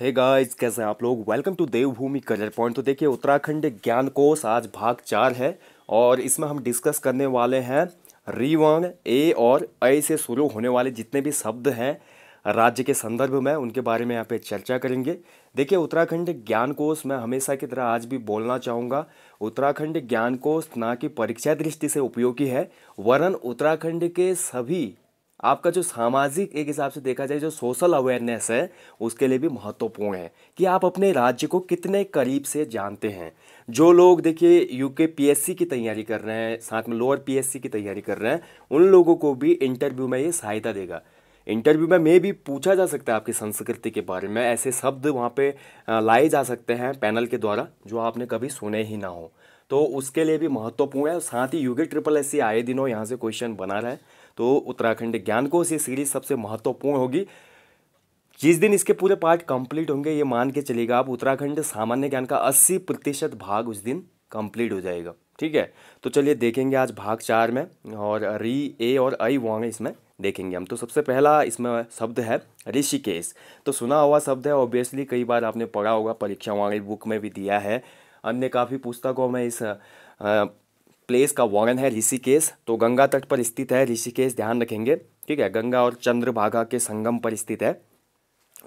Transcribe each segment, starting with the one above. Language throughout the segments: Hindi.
हे गाइस कैसे हैं आप लोग welcome to Devbhoomi career point तो देखिए उत्तराखंड ज्ञान कोष आज भाग चार है और इसमें हम डिस्कस करने वाले हैं रिवर्ण ए और ए से शुरू होने वाले जितने भी शब्द हैं राज्य के संदर्भ में उनके बारे में यहाँ पे चर्चा करेंगे देखिए उत्तराखंड ज्ञान कोश मैं हमेशा की तरह आज भी बोलना चाहूँगा उत्तराखंड ज्ञान कोष ना कि परीक्षा दृष्टि से उपयोगी है वरन उत्तराखंड के सभी आपका जो सामाजिक एक हिसाब से देखा जाए जो सोशल अवेयरनेस है उसके लिए भी महत्वपूर्ण है कि आप अपने राज्य को कितने करीब से जानते हैं जो लोग देखिए यूके पीएससी की तैयारी कर रहे हैं साथ में लोअर पीएससी की तैयारी कर रहे हैं उन लोगों को भी इंटरव्यू में ये सहायता देगा इंटरव्यू में मे भी पूछा जा सकता है आपकी संस्कृति के बारे में ऐसे शब्द वहाँ पे लाए जा सकते हैं पैनल के द्वारा जो आपने कभी सुने ही ना हो तो उसके लिए भी महत्वपूर्ण है साथ ही यूके ट्रिपल एस आए दिनों यहाँ से क्वेश्चन बना रहा है तो उत्तराखंड ज्ञान को ये सीरीज सबसे महत्वपूर्ण होगी जिस दिन इसके पूरे पार्ट कंप्लीट होंगे ये मान के चलेगा आप उत्तराखंड सामान्य ज्ञान का अस्सी प्रतिशत भाग उस दिन कंप्लीट हो जाएगा ठीक है तो चलिए देखेंगे आज भाग चार में और री ए और आई वांग इसमें देखेंगे हम तो सबसे पहला इसमें शब्द है ऋषिकेश तो सुना हुआ शब्द है ऑब्वियसली कई बार आपने पढ़ा होगा परीक्षा वांग बुक में भी दिया है अन्य काफ़ी पुस्तकों में इस प्लेस का वार्न है ऋषिकेश तो गंगा तट पर स्थित है ऋषिकेश ध्यान रखेंगे ठीक है गंगा और चंद्रभागा के संगम पर स्थित है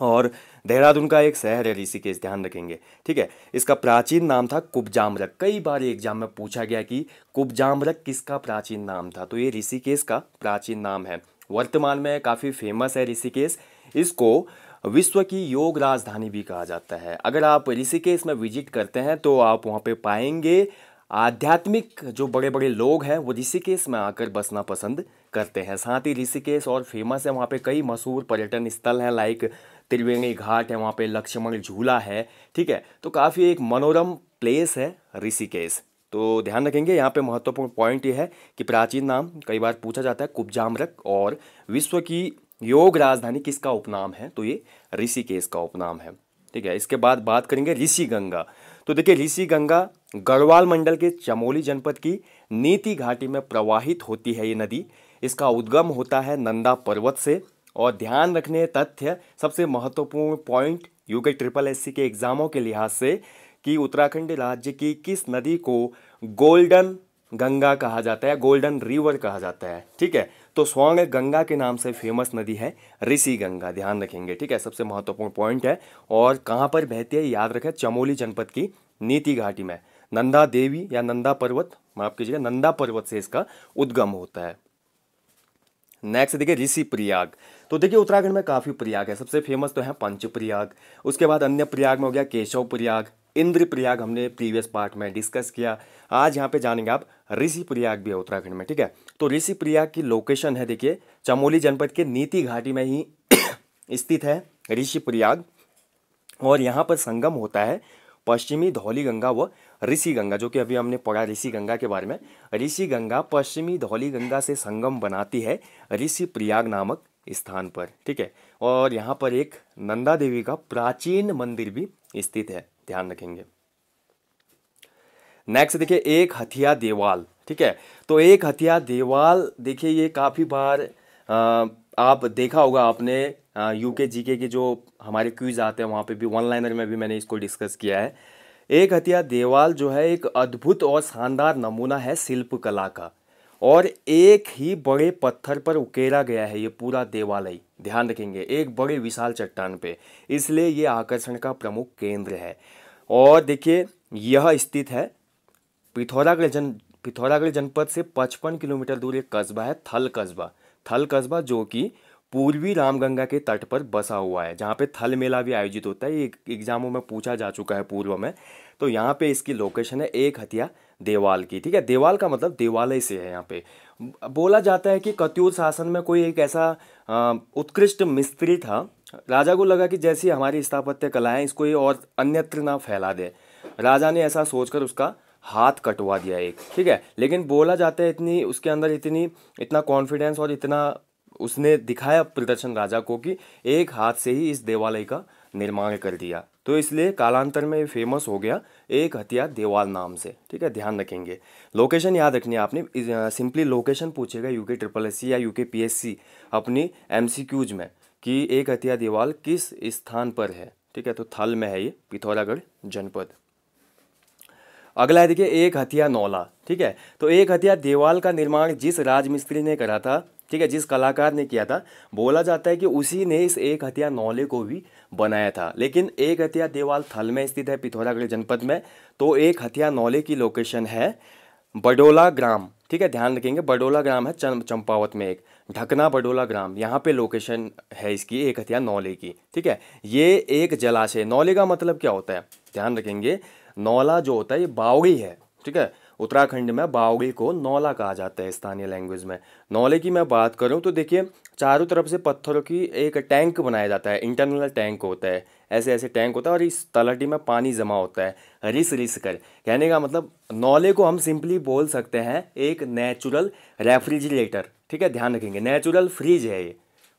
और देहरादून का एक शहर है ऋषिकेश ध्यान रखेंगे ठीक है इसका प्राचीन नाम था कुबजामरक कई बार एग्जाम में पूछा गया कि कुबजामरक किसका प्राचीन नाम था तो ये ऋषिकेश का प्राचीन नाम है वर्तमान में काफ़ी फेमस है ऋषिकेश इसको विश्व की योग राजधानी भी कहा जाता है अगर आप ऋषिकेश में विजिट करते हैं तो आप वहाँ पे पाएंगे आध्यात्मिक जो बड़े बड़े लोग हैं वो ऋषिकेश में आकर बसना पसंद करते हैं साथ ही ऋषिकेश और फेमस है वहाँ पे कई मशहूर पर्यटन स्थल हैं लाइक त्रिवेणी घाट है वहाँ पे लक्ष्मण झूला है ठीक है तो काफ़ी एक मनोरम प्लेस है ऋषिकेश तो ध्यान रखेंगे यहाँ पे महत्वपूर्ण पॉइंट ये है कि प्राचीन नाम कई बार पूछा जाता है कुब्जामरक और विश्व की योग राजधानी किसका उपनाम है तो ये ऋषिकेश का उपनाम है ठीक है इसके बाद बात करेंगे ऋषि गंगा तो देखिए ऋषि गंगा गढ़वाल मंडल के चमोली जनपद की नीति घाटी में प्रवाहित होती है ये नदी इसका उद्गम होता है नंदा पर्वत से और ध्यान रखने तथ्य सबसे महत्वपूर्ण पॉइंट यूके ट्रिपल एस के एग्जामों के लिहाज से कि उत्तराखंड राज्य की किस नदी को गोल्डन गंगा कहा जाता है गोल्डन रिवर कहा जाता है ठीक है तो स्वांग गंगा के नाम से फेमस नदी है ऋषि गंगा ध्यान रखेंगे ठीक है सबसे महत्वपूर्ण पॉइंट है और कहाँ पर बहती है याद रखें चमोली जनपद की नीति घाटी में नंदा देवी या नंदा पर्वत माफ कीजिएगा नंदा पर्वत से इसका उद्गम होता है नेक्स्ट देखिए ऋषि प्रयाग तो देखिए उत्तराखंड में काफ़ी प्रयाग है सबसे फेमस तो है पंच प्रयाग उसके बाद अन्य प्रयाग में हो गया केशव प्रयाग इंद्र प्रयाग हमने प्रीवियस पार्ट में डिस्कस किया आज यहाँ पे जानेंगे आप ऋषि प्रयाग भी है उत्तराखंड में ठीक है तो ऋषि प्रयाग की लोकेशन है देखिए चमोली जनपद के नीति घाटी में ही स्थित है ऋषि प्रयाग और यहाँ पर संगम होता है पश्चिमी धौली गंगा व ऋषि गंगा जो कि अभी हमने पढ़ा ऋषि गंगा के बारे में ऋषि गंगा पश्चिमी धौली गंगा से संगम बनाती है ऋषि प्रयाग नामक स्थान पर ठीक है और यहाँ पर एक नंदा देवी का प्राचीन मंदिर भी स्थित है ध्यान रखेंगे नेक्स्ट देखिए एक हथिया देवाल ठीक है तो एक हथिया देवाल देखिए ये काफ़ी बार आ, आप देखा होगा आपने यूके जीके जी के जो हमारे क्यूज आते हैं वहाँ पे भी वन लाइनर में भी मैंने इसको डिस्कस किया है एक हथिया देवाल जो है एक अद्भुत और शानदार नमूना है शिल्प कला का और एक ही बड़े पत्थर पर उकेरा गया है ये पूरा देवालय ध्यान रखेंगे एक बड़े विशाल चट्टान पे इसलिए ये आकर्षण का प्रमुख केंद्र है और देखिए यह स्थित है पिथौरागढ़ जन पिथौरागढ़ जनपद से 55 किलोमीटर दूर एक कस्बा है थल कस्बा थल कस्बा जो कि पूर्वी रामगंगा के तट पर बसा हुआ है जहाँ पे थल मेला भी आयोजित होता है ये एग्जामों में पूछा जा चुका है पूर्व में तो यहाँ पे इसकी लोकेशन है एक हथिया देवाल की ठीक है देवाल का मतलब देवालय से है यहाँ पे बोला जाता है कि कत्यूर शासन में कोई एक ऐसा उत्कृष्ट मिस्त्री था राजा को लगा कि जैसी हमारी स्थापत्य कला है इसको ये और अन्यत्र ना फैला दे राजा ने ऐसा सोचकर उसका हाथ कटवा दिया एक ठीक है लेकिन बोला जाता है इतनी उसके अंदर इतनी इतना कॉन्फिडेंस और इतना उसने दिखाया प्रदर्शन राजा को कि एक हाथ से ही इस देवालय का निर्माण कर दिया तो इसलिए कालांतर में फेमस हो गया एक हथियार देवाल नाम से ठीक है ध्यान रखेंगे लोकेशन याद रखनी है आपने सिंपली लोकेशन पूछेगा यूके ट्रिपल एस या यूके पीएससी अपनी एमसीक्यूज में कि एक हथियार देवाल किस स्थान पर है ठीक है तो थल में है ये पिथौरागढ़ जनपद अगला है देखिए एक हथिया नौला ठीक है तो एक हथिया देवाल का निर्माण जिस राजमिस्त्री ने करा था ठीक है जिस कलाकार ने किया था बोला जाता है कि उसी ने इस एक हथिया नौले को भी बनाया था लेकिन एक हथिया देवाल थल में स्थित है पिथौरागढ़ जनपद में तो एक हथिया नौले की लोकेशन है बडोला ग्राम ठीक है ध्यान रखेंगे बडोला ग्राम है चंपावत में एक ढकना बडोला ग्राम यहाँ पे लोकेशन है इसकी एक हथिया नौले की ठीक है ये एक जलाशय नौले का मतलब क्या होता है ध्यान रखेंगे नौला जो होता है ये बावड़ी है ठीक है उत्तराखंड में बावड़ी को नौला कहा जाता है स्थानीय लैंग्वेज में नौले की मैं बात करूँ तो देखिए चारों तरफ से पत्थरों की एक टैंक बनाया जाता है इंटरनल टैंक होता है ऐसे ऐसे टैंक होता है और इस तलहटी में पानी जमा होता है रिस रिस कर कहने का मतलब नौले को हम सिंपली बोल सकते हैं एक नेचुरल रेफ्रिजरेटर ठीक है ध्यान रखेंगे नेचुरल फ्रिज है ये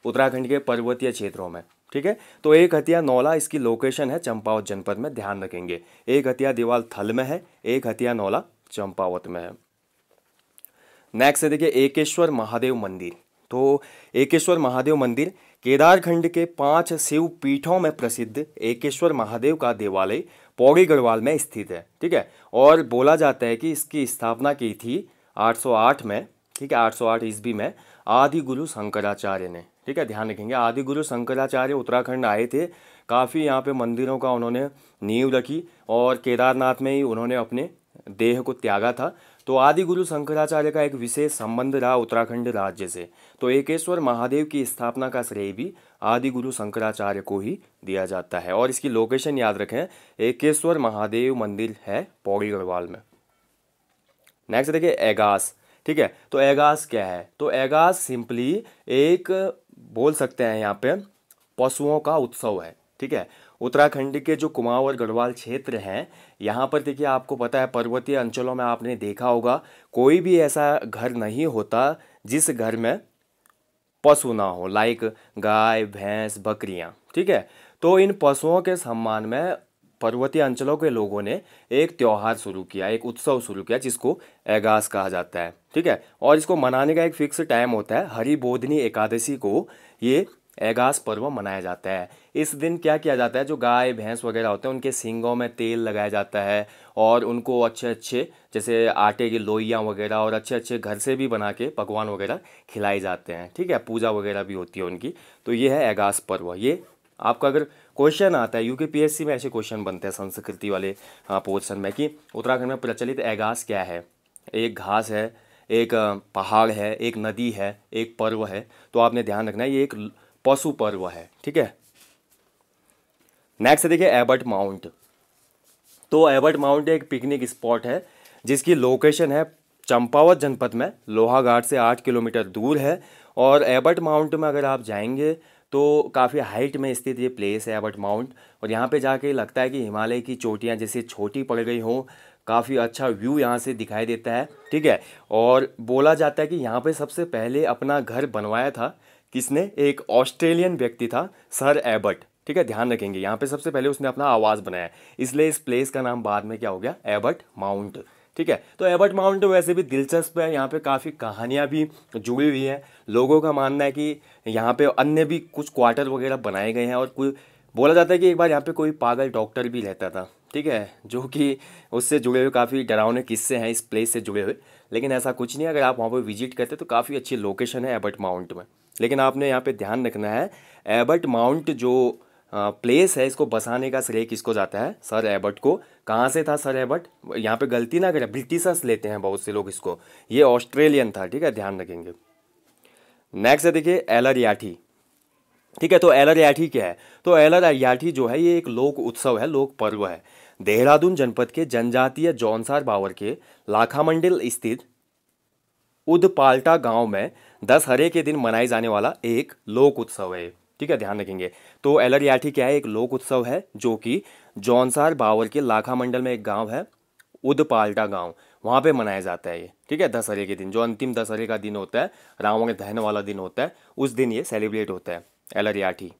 उत्तराखंड के पर्वतीय क्षेत्रों में ठीक है तो एक हथिया नौला इसकी लोकेशन है चंपावत जनपद में ध्यान रखेंगे एक हतिया दीवाल थल में है एक हथिया नौला चंपावत में है नेक्स्ट है देखिए एकेश्वर महादेव मंदिर तो एकेश्वर महादेव मंदिर केदारखंड के पांच शिव पीठों में प्रसिद्ध एकेश्वर महादेव का देवालय पौड़ी गढ़वाल में स्थित है ठीक है और बोला जाता है कि इसकी स्थापना की थी 808 में ठीक है 808 ईस्वी में आदि गुरु शंकराचार्य ने ठीक है ध्यान रखेंगे आदि गुरु शंकराचार्य उत्तराखंड आए थे काफ़ी यहाँ पे मंदिरों का उन्होंने नींव रखी और केदारनाथ में ही उन्होंने अपने देह को त्यागा था तो आदि गुरु शंकराचार्य का एक विशेष संबंध रहा उत्तराखंड राज्य से तो एकेश्वर महादेव की स्थापना का श्रेय भी आदि गुरु शंकराचार्य को ही दिया जाता है और इसकी लोकेशन याद रखें एकेश्वर महादेव मंदिर है पौड़ी गढ़वाल में नेक्स्ट देखिए एगास ठीक है तो एगास क्या है तो एगास सिंपली एक बोल सकते हैं यहाँ पे पशुओं का उत्सव है ठीक है उत्तराखंड के जो कुमाऊं और गढ़वाल क्षेत्र हैं यहाँ पर देखिए आपको पता है पर्वतीय अंचलों में आपने देखा होगा कोई भी ऐसा घर नहीं होता जिस घर में पशु ना हो लाइक गाय भैंस बकरियाँ ठीक है तो इन पशुओं के सम्मान में पर्वतीय अंचलों के लोगों ने एक त्यौहार शुरू किया एक उत्सव शुरू किया जिसको एगास कहा जाता है ठीक है और इसको मनाने का एक फिक्स टाइम होता है हरिबोधनी एकादशी को ये एगास पर्व मनाया जाता है इस दिन क्या किया जाता है जो गाय भैंस वगैरह होते हैं उनके सींगों में तेल लगाया जाता है और उनको अच्छे अच्छे जैसे आटे की लोइयाँ वगैरह और अच्छे अच्छे घर से भी बना के पकवान वगैरह खिलाए जाते हैं ठीक है पूजा वगैरह भी होती है उनकी तो ये है एगास पर्व ये आपका अगर क्वेश्चन आता है यूके पीएससी में ऐसे क्वेश्चन बनते हैं संस्कृति वाले हाँ पोर्सन में कि उत्तराखंड में प्रचलित एगास क्या है एक घास है एक पहाड़ है एक नदी है एक पर्व है तो आपने ध्यान रखना है ये एक पशु पर्व है ठीक है नेक्स्ट देखिए एबर्ट माउंट तो एबर्ट माउंट एक पिकनिक स्पॉट है जिसकी लोकेशन है चंपावत जनपद में लोहाघाट से आठ किलोमीटर दूर है और एबर्ट माउंट में अगर आप जाएंगे तो काफ़ी हाइट में स्थित ये प्लेस है एबर्ट माउंट और यहाँ पे जाके लगता है कि हिमालय की चोटियाँ जैसे छोटी पड़ गई हों काफ़ी अच्छा व्यू यहाँ से दिखाई देता है ठीक है और बोला जाता है कि यहाँ पे सबसे पहले अपना घर बनवाया था किसने एक ऑस्ट्रेलियन व्यक्ति था सर एबर्ट ठीक है ध्यान रखेंगे यहाँ पे सबसे पहले उसने अपना आवाज़ बनाया इसलिए इस प्लेस का नाम बाद में क्या हो गया एबर्ट माउंट ठीक है तो एबर्ट माउंट वैसे भी दिलचस्प है यहाँ पे काफ़ी कहानियाँ भी जुड़ी हुई हैं लोगों का मानना है कि यहाँ पे अन्य भी कुछ क्वार्टर वगैरह बनाए गए हैं और कोई बोला जाता है कि एक बार यहाँ पे कोई पागल डॉक्टर भी रहता था ठीक है जो कि उससे जुड़े हुए काफ़ी डरावने किस्से हैं इस प्लेस से जुड़े हुए लेकिन ऐसा कुछ नहीं अगर आप वहाँ पर विजिट करते तो काफ़ी अच्छी लोकेशन है एबर्ट माउंट में लेकिन आपने यहाँ पे ध्यान रखना है एबर्ट माउंट जो प्लेस है इसको बसाने का श्रेय किसको जाता है सर एबर्ट को कहाँ से था सर एबर्ट यहाँ पे गलती ना करें ब्रिटिशर्स लेते हैं बहुत से लोग इसको ये ऑस्ट्रेलियन था ठीक है ध्यान रखेंगे नेक्स्ट है देखिए एलर याठी ठीक है तो एलर याठी क्या है तो एलर याठी जो है ये एक लोक उत्सव है लोक पर्व है देहरादून जनपद के जनजातीय जौनसार बावर के लाखामंडल स्थित उदपाल्टा गांव में दशहरे के दिन मनाए जाने वाला एक लोक उत्सव है ठीक है ध्यान रखेंगे तो एलरियाठी क्या है एक लोक उत्सव है जो कि जौनसार बावर के लाखा मंडल में एक गांव है उदपाल्टा गांव वहां पे मनाया जाता है ये ठीक है दशहरे के दिन जो अंतिम दशहरे का दिन होता है रावण दहन वाला दिन होता है उस दिन ये सेलिब्रेट होता है एलरियाठी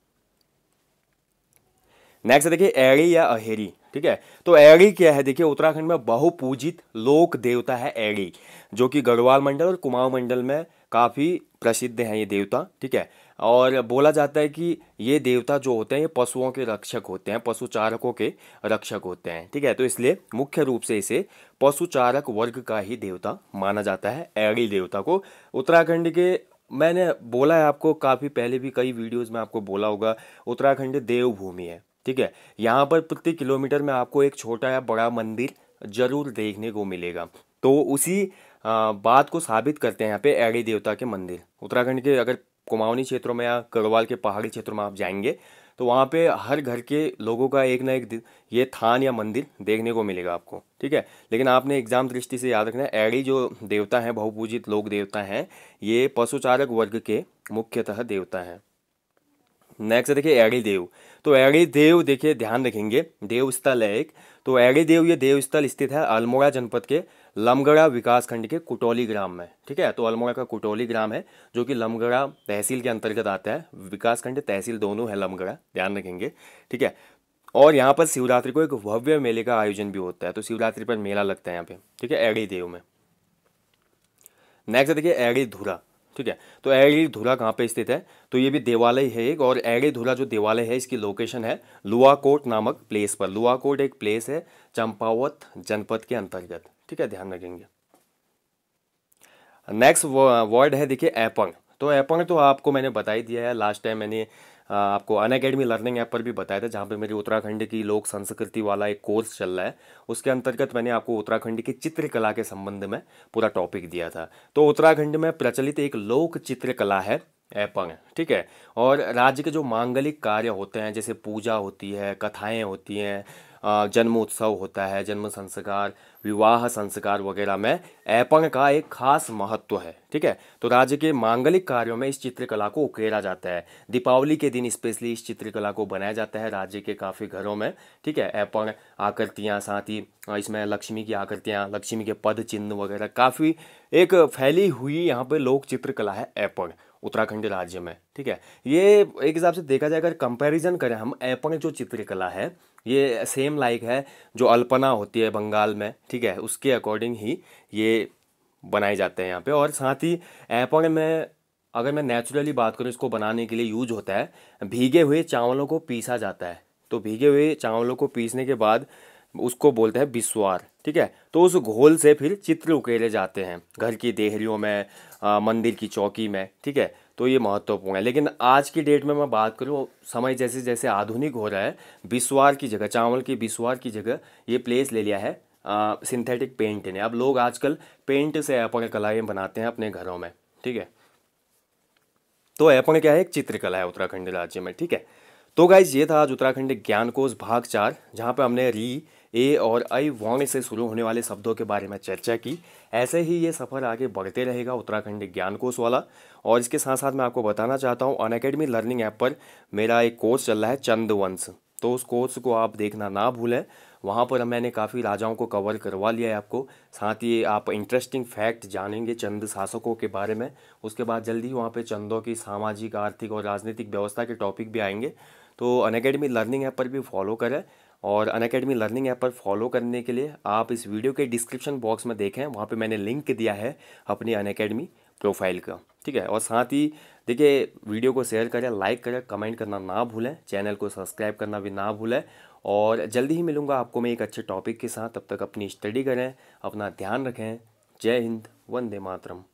नेक्स्ट देखिए एड़ी या अहेरी ठीक है तो एड़ी क्या है देखिए उत्तराखंड में बहुपूजित लोक देवता है एड़ी जो कि गढ़वाल मंडल और कुमाऊं मंडल में काफ़ी प्रसिद्ध हैं ये देवता ठीक है और बोला जाता है कि ये देवता जो होते हैं ये पशुओं के रक्षक होते हैं पशुचारकों के रक्षक होते हैं ठीक है तो इसलिए मुख्य रूप से इसे पशुचारक वर्ग का ही देवता माना जाता है एड़ी देवता को उत्तराखंड के मैंने बोला है आपको काफ़ी पहले भी कई वीडियोज़ में आपको बोला होगा उत्तराखंड देवभूमि है ठीक है यहाँ पर प्रति किलोमीटर में आपको एक छोटा या बड़ा मंदिर जरूर देखने को मिलेगा तो उसी बात को साबित करते हैं यहाँ पे एड़ी देवता के मंदिर उत्तराखंड के अगर कुमाऊनी क्षेत्रों में या करवाल के पहाड़ी क्षेत्रों में आप जाएंगे तो वहाँ पे हर घर के लोगों का एक ना एक ये थान या मंदिर देखने को मिलेगा आपको ठीक है लेकिन आपने एग्जाम दृष्टि से याद रखना है एड़ी जो देवता हैं बहुपूजित लोक देवता हैं ये पशुचारक वर्ग के मुख्यतः देवता हैं नेक्स्ट देखिए एड़ी देव तो एड़ी देव देखिए ध्यान रखेंगे देवस्थल है एक तो एड़ी देव ये देवस्थल स्थित है अल्मोड़ा जनपद के लमगड़ा विकासखंड के कुटौली ग्राम में ठीक है तो अल्मोड़ा का कुटौली ग्राम है जो कि लमगड़ा तहसील के अंतर्गत आता है विकासखंड तहसील दोनों है लमगड़ा ध्यान रखेंगे ठीक है और यहाँ पर शिवरात्रि को एक भव्य मेले का आयोजन भी होता है तो शिवरात्रि पर मेला लगता है यहाँ पे ठीक है एड़ी देव में नेक्स्ट देखिए एड़ी धुरा ठीक है तो एड़ी धुरा कहाँ पे स्थित है तो ये भी देवालय है एक और एड़ी धुरा जो देवालय है इसकी लोकेशन है लुआकोट नामक प्लेस पर लुआकोट एक प्लेस है चंपावत जनपद के अंतर्गत ठीक है ध्यान रखेंगे नेक्स्ट वर्ड है देखिए एपंग तो एपंग तो आपको मैंने बता ही दिया है लास्ट टाइम मैंने आपको अन अकेडमी लर्निंग ऐप पर भी बताया था जहाँ पे मेरी उत्तराखंड की लोक संस्कृति वाला एक कोर्स चल रहा है उसके अंतर्गत मैंने आपको उत्तराखंड की चित्रकला के संबंध में पूरा टॉपिक दिया था तो उत्तराखंड में प्रचलित एक लोक चित्रकला है ऐपण ठीक है और राज्य के जो मांगलिक कार्य होते हैं जैसे पूजा होती है कथाएं होती हैं जन्म उत्सव होता है जन्म संस्कार विवाह संस्कार वगैरह में ऐपंग का एक खास महत्व है ठीक है तो राज्य के मांगलिक कार्यों में इस चित्रकला को उकेरा जाता है दीपावली के दिन स्पेशली इस चित्रकला को बनाया जाता है राज्य के काफ़ी घरों में ठीक है ऐपंग आकृतियाँ साथ ही इसमें लक्ष्मी की आकृतियाँ लक्ष्मी के पद चिन्ह वगैरह काफ़ी एक फैली हुई यहाँ पर लोक चित्रकला है ऐपंग उत्तराखंड राज्य में ठीक है ये एक हिसाब से देखा जाए अगर कंपैरिजन करें हम ऐपंग जो चित्रकला है ये सेम लाइक है जो अल्पना होती है बंगाल में ठीक है उसके अकॉर्डिंग ही ये बनाए जाते हैं यहाँ पे और साथ ही ऐपंग में अगर मैं नेचुरली बात करूँ इसको बनाने के लिए यूज होता है भीगे हुए चावलों को पीसा जाता है तो भीगे हुए चावलों को पीसने के बाद उसको बोलते हैं बिस्वार ठीक है तो उस घोल से फिर चित्र उकेरे जाते हैं घर की देहरियों में आ, मंदिर की चौकी में ठीक है तो ये महत्वपूर्ण है लेकिन आज की डेट में मैं बात करूँ समय जैसे जैसे आधुनिक हो रहा है बिस्वार की जगह चावल की बिस्वार की जगह ये प्लेस ले लिया है सिंथेटिक पेंट ने अब लोग आजकल पेंट से अपन कलाएँ बनाते हैं अपने घरों में ठीक है तो अपन क्या है एक चित्रकला है उत्तराखंड राज्य में ठीक है तो गाइज ये था आज उत्तराखंड ज्ञान कोष भाग चार जहाँ पे हमने री ए और ऐ वर्ण से शुरू होने वाले शब्दों के बारे में चर्चा की ऐसे ही ये सफ़र आगे बढ़ते रहेगा उत्तराखंड ज्ञान कोष वाला और इसके साथ साथ मैं आपको बताना चाहता हूँ अनकेडमी लर्निंग ऐप पर मेरा एक कोर्स चल रहा है चंदवंश तो उस कोर्स को आप देखना ना भूलें वहाँ पर मैंने काफ़ी राजाओं को कवर करवा लिया है आपको साथ ही आप इंटरेस्टिंग फैक्ट जानेंगे चंद शासकों के बारे में उसके बाद जल्दी ही वहाँ पर चंदों की सामाजिक आर्थिक और राजनीतिक व्यवस्था के टॉपिक भी आएंगे तो अनकेडमी लर्निंग ऐप पर भी फॉलो करें और अन अकेडमी लर्निंग ऐप पर फॉलो करने के लिए आप इस वीडियो के डिस्क्रिप्शन बॉक्स में देखें वहाँ पे मैंने लिंक दिया है अपनी अन अकेडमी प्रोफाइल का ठीक है और साथ ही देखिए वीडियो को शेयर करें लाइक करें कमेंट करना ना भूलें चैनल को सब्सक्राइब करना भी ना भूलें और जल्दी ही मिलूंगा आपको मैं एक अच्छे टॉपिक के साथ तब तक अपनी स्टडी करें अपना ध्यान रखें जय हिंद वंदे मातरम